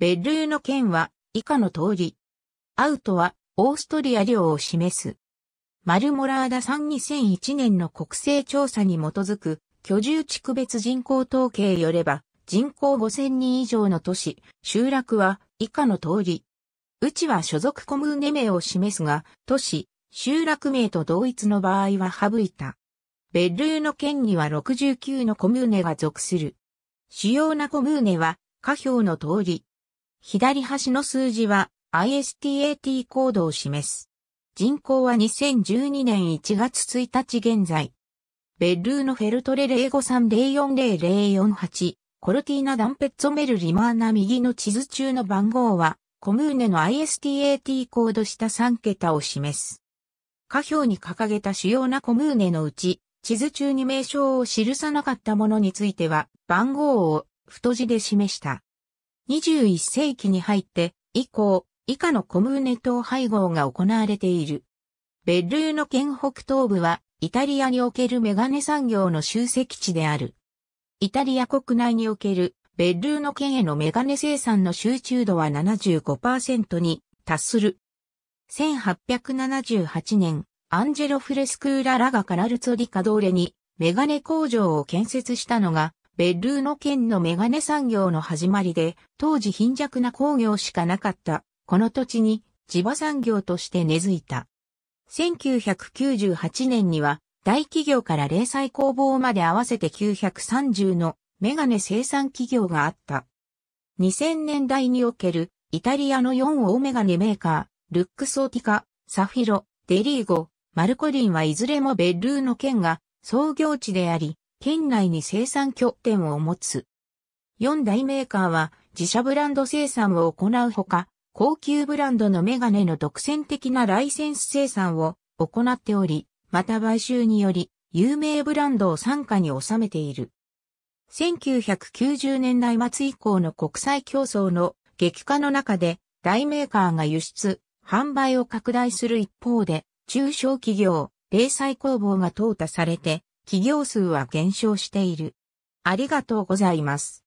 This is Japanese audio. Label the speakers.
Speaker 1: ベッルーの県は以下の通り。アウトはオーストリア領を示す。マルモラーダさん2001年の国勢調査に基づく居住地区別人口統計よれば人口5000人以上の都市、集落は以下の通り。うちは所属コムーネ名を示すが、都市、集落名と同一の場合は省いた。ベッルーの県には69のコムーネが属する。主要なコムーネは、下表の通り、左端の数字は ISTAT コードを示す。人口は2012年1月1日現在。ベルーノフェルトレ05304008、コルティーナダンペッツォメルリマーナ右の地図中の番号は、コムーネの ISTAT コード下3桁を示す。下表に掲げた主要なコムーネのうち、地図中に名称を記さなかったものについては、番号を太字で示した。21世紀に入って以降、以下のコムーネ島配合が行われている。ベッルーの県北東部は、イタリアにおけるメガネ産業の集積地である。イタリア国内におけるベッルーの県へのメガネ生産の集中度は75%に達する。1878年、アンジェロ・フレスクーラ・ラガ・カラルツォ・ディ・カドーレにメガネ工場を建設したのがベルーノ県のメガネ産業の始まりで、当時貧弱な工業しかなかった、この土地に地場産業として根付いた。1998年には、大企業から零細工房まで合わせて930のメガネ生産企業があった。2000年代におけるイタリアの4大メガネメーカー、ルックソーティカ、サフィロ、デリーゴ、マルコリンはいずれもベルーノ県が創業地であり、県内に生産拠点を持つ。4大メーカーは自社ブランド生産を行うほか、高級ブランドのメガネの独占的なライセンス生産を行っており、また買収により有名ブランドを参加に収めている。1990年代末以降の国際競争の激化の中で大メーカーが輸出、販売を拡大する一方で、中小企業、零細工房が淘汰されて、企業数は減少している。ありがとうございます。